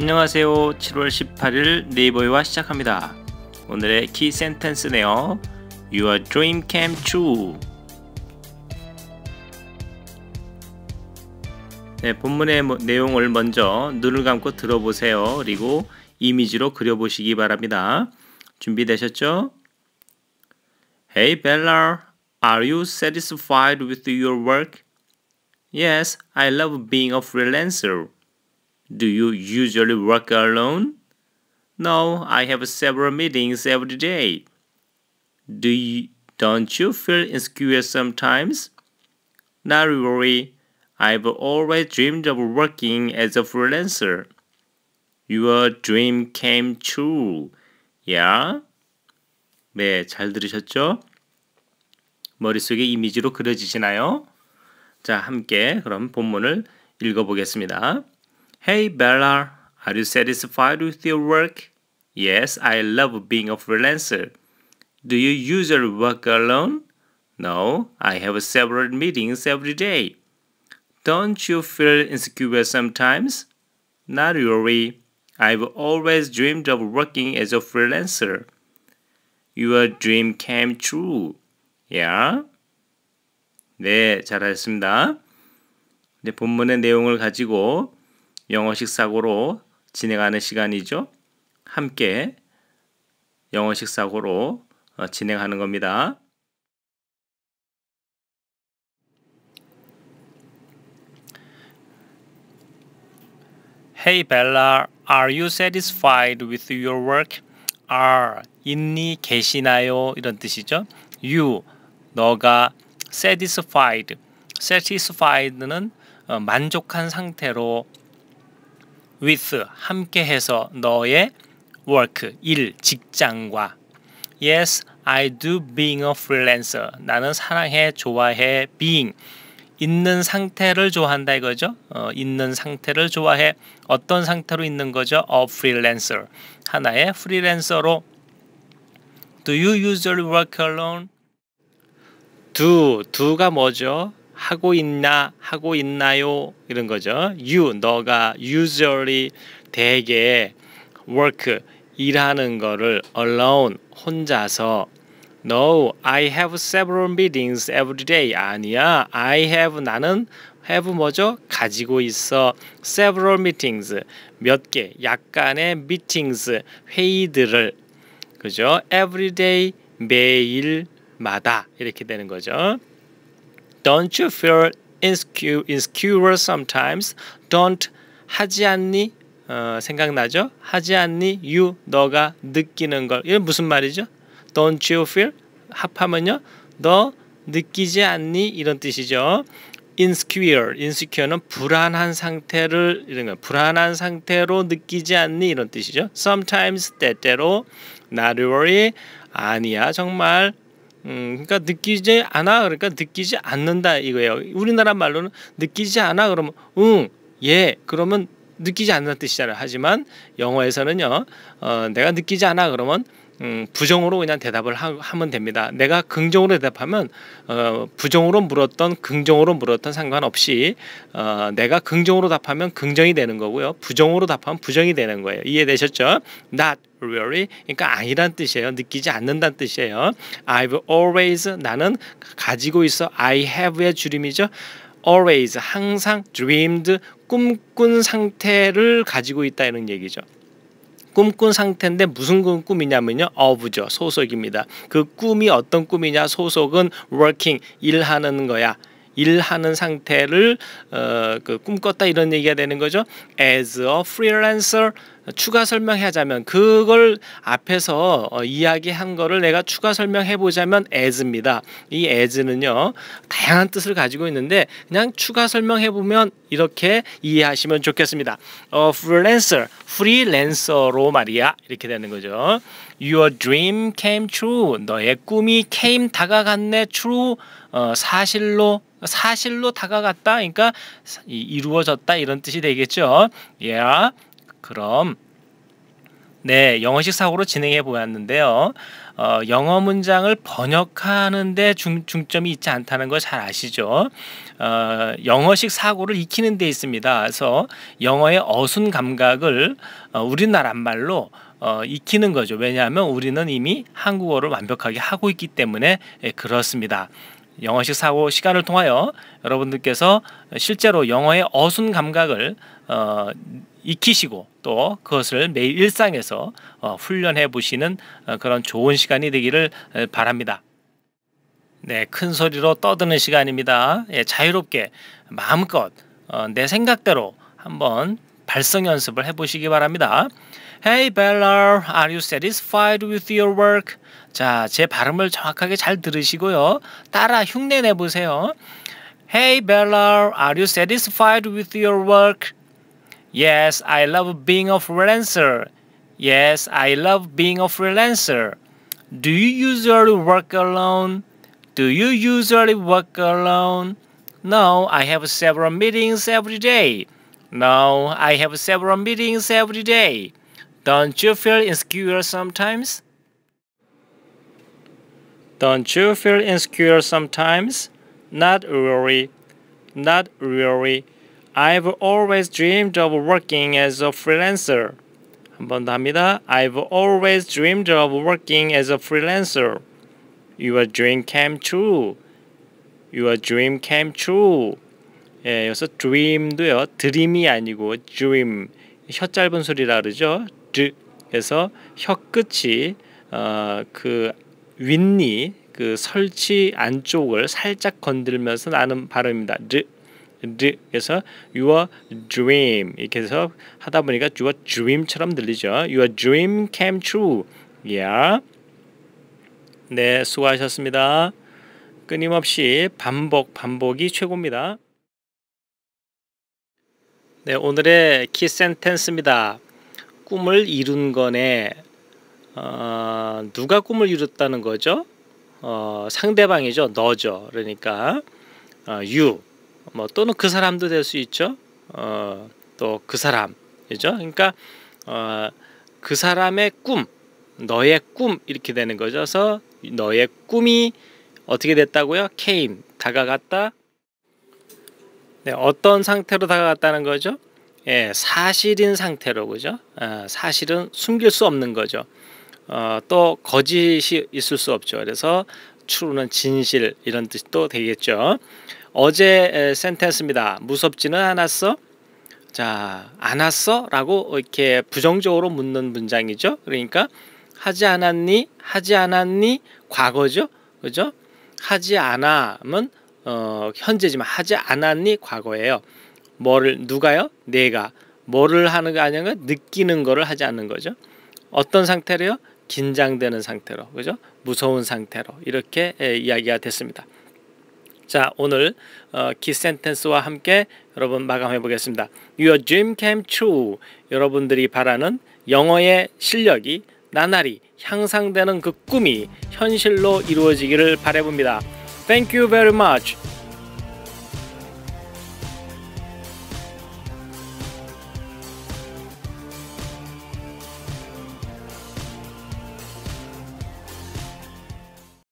안녕하세요. 7월 18일 네이버와 시작합니다. 오늘의 키 센텐스네요. Your dream came true. 네, 본문의 내용을 먼저 눈을 감고 들어보세요. 그리고 이미지로 그려보시기 바랍니다. 준비되셨죠? Hey Bella, are you satisfied with your work? Yes, I love being a freelancer. Do you usually work alone? No, I have several meetings every day. Do you, don't you feel insecure sometimes? Not really. I've always dreamed of working as a freelancer. Your dream came true. Yeah? 네, 잘 들으셨죠? 머릿속에 이미지로 그려지시나요? 자, 함께 그럼 본문을 읽어보겠습니다. Hey Bella, are you satisfied with your work? Yes, I love being a freelancer. Do you usually work alone? No, I have several meetings every day. Don't you feel insecure sometimes? Not really. I've always dreamed of working as a freelancer. Your dream came true. Yeah? 네, 잘하셨습니다. 이제 본문의 내용을 가지고 영어식 사고로 진행하는 시간이죠. 함께 영어식 사고로 진행하는 겁니다. Hey Bella, are you satisfied with your work? Are 있니 계시나요? 이런 뜻이죠. You 너가 satisfied, satisfied는 만족한 상태로 with 함께해서 너의 work 일 직장과 yes I do being a freelancer 나는 사랑해 좋아해 being 있는 상태를 좋아한다 이거죠. 어, 있는 상태를 좋아해 어떤 상태로 있는 거죠? a freelancer 하나의 프리랜서로 Do you usually work alone? Do do가 뭐죠? 하고 있나 하고 있나요 이런 거죠. You 너가 usually 대개 work 일하는 거를 alone 혼자서 No, I have several meetings every day. 아니야. I have 나는 have 뭐죠? 가지고 있어. several meetings 몇 개, 약간의 meetings 회의들을 그죠? every day 매일마다 이렇게 되는 거죠. Don't you feel insecure, insecure sometimes? Don't 하지 않니? 어, 생각나죠? 하지 않니? You 너가 느끼는 걸. 이게 무슨 말이죠? Don't you feel? 합하면요. 너 느끼지 않니? 이런 뜻이죠. insecure, insecure는 불안한 상태를 이런 거 불안한 상태로 느끼지 않니 이런 뜻이죠. Sometimes 때때로 not really 아니야 정말 음, 그러니까 느끼지 않아 그러니까 느끼지 않는다 이거예요. 우리나라 말로는 느끼지 않아 그러면 응, 예 그러면 느끼지 않는 뜻이잖아요. 하지만 영어에서는요, 어, 내가 느끼지 않아 그러면 음, 부정으로 그냥 대답을 하, 면 됩니다. 내가 긍정으로 대답하면 어, 부정으로 물었던 긍정으로 물었던 상관없이 어, 내가 긍정으로 답하면 긍정이 되는 거고요. 부정으로 답하면 부정이 되는 거예요. 이해되셨죠? Not really 그러니까 아니란 뜻이에요. 느끼지 않는다는 뜻이에요. I've always 나는 가지고 있어. I have의 줄임이죠. always 항상 dreamed 꿈꾼 상태를 가지고 있다 이런 얘기죠. 꿈꾼 상태인데 무슨 꿈이냐면요. 어부죠. 소속입니다. 그 꿈이 어떤 꿈이냐? 소속은 working 일하는 거야. 일하는 상태를 어, 그 꿈꿨다 이런 얘기가 되는 거죠. As a freelancer 추가 설명하자면 그걸 앞에서 어, 이야기한 거를 내가 추가 설명해 보자면 as입니다. 이 as는요 다양한 뜻을 가지고 있는데 그냥 추가 설명해 보면 이렇게 이해하시면 좋겠습니다. 어, freelancer, freelancer로 말이야 이렇게 되는 거죠. Your dream came true. 너의 꿈이 came 다가갔네. True 어, 사실로 사실로 다가갔다. 그러니까 이루어졌다 이런 뜻이 되겠죠. Yeah. 그럼 네, 영어식 사고로 진행해 보았는데요. 어, 영어 문장을 번역하는데 중, 중점이 있지 않다는 걸잘 아시죠? 어, 영어식 사고를 익히는 데 있습니다. 그래서 영어의 어순 감각을 어, 우리나라 말로 어, 익히는 거죠. 왜냐하면 우리는 이미 한국어를 완벽하게 하고 있기 때문에 예, 그렇습니다. 영어식 사고 시간을 통하여 여러분들께서 실제로 영어의 어순 감각을 어, 익히시고 또 그것을 매일 일상에서 어, 훈련해 보시는 어, 그런 좋은 시간이 되기를 바랍니다. 네, 큰 소리로 떠드는 시간입니다. 예, 자유롭게 마음껏 어, 내 생각대로 한번 발성 연습을 해보시기 바랍니다. Hey Bella, are you satisfied with your work? 자, 제 발음을 정확하게 잘 들으시고요. 따라 흉내 내보세요. Hey Bella, are you satisfied with your work? Yes, I love being a freelancer. Yes, I love being a freelancer. Do you usually work alone? Do you usually work alone? No, I have several meetings every day. No, I have several meetings every day. Don't you feel insecure sometimes? Don't you feel insecure sometimes? Not really. Not really. I've always dreamed of working as a freelancer. 한번 더 합니다. I've always dreamed of working as a freelancer. Your dream came true. Your dream came true. 예, 여기서 dream도요. 드림이 아니고 dream. 혀 짧은 소리라 그러죠. 드. 그래서 혀 끝이 어, 그 윗니 그 설치 안쪽을 살짝 건들면서 나는 발음입니다. 드. 그래서 your dream 이렇게 해서 하다 보니까 your dream처럼 들리죠. Your dream came true. Yeah. 네, 수고하셨습니다. 끊임없이 반복, 반복이 최고입니다. 네, 오늘의 키 센텐스입니다. 꿈을 이룬 거네. 어, 누가 꿈을 이뤘다는 거죠? 어, 상대방이죠. 너죠. 그러니까 어, you. 뭐 또는 그 사람도 될 수 있죠. 어, 또 그 사람이죠. 그러니까 어, 그 사람의 꿈, 너의 꿈 이렇게 되는 거죠. 그래서 너의 꿈이 어떻게 됐다고요? came 다가갔다. 네, 어떤 상태로 다가갔다는 거죠? 예, 사실인 상태로 그죠? 아, 사실은 숨길 수 없는 거죠. 어, 또 거짓이 있을 수 없죠. 그래서 추루는 진실 이런 뜻도 되겠죠. 어제 센텐스입니다. 무섭지는 않았어? 자, 안 왔어? 라고 이렇게 부정적으로 묻는 문장이죠. 그러니까 하지 않았니? 하지 않았니? 과거죠. 그죠? 하지 않아면 어, 현재지만 하지 않았니? 과거예요. 뭐를 누가요? 내가 뭐를 하는 거아니냐 느끼는 거를 하지 않는 거죠. 어떤 상태로요? 긴장되는 상태로. 그죠? 무서운 상태로. 이렇게 예, 이야기가 됐습니다. 자 오늘 어, 센텐스와 함께 여러분 마감해 보겠습니다. Your dream came true. 여러분들이 바라는 영어의 실력이 나날이 향상되는 그 꿈이 현실로 이루어지기를 바래봅니다. Thank you very much.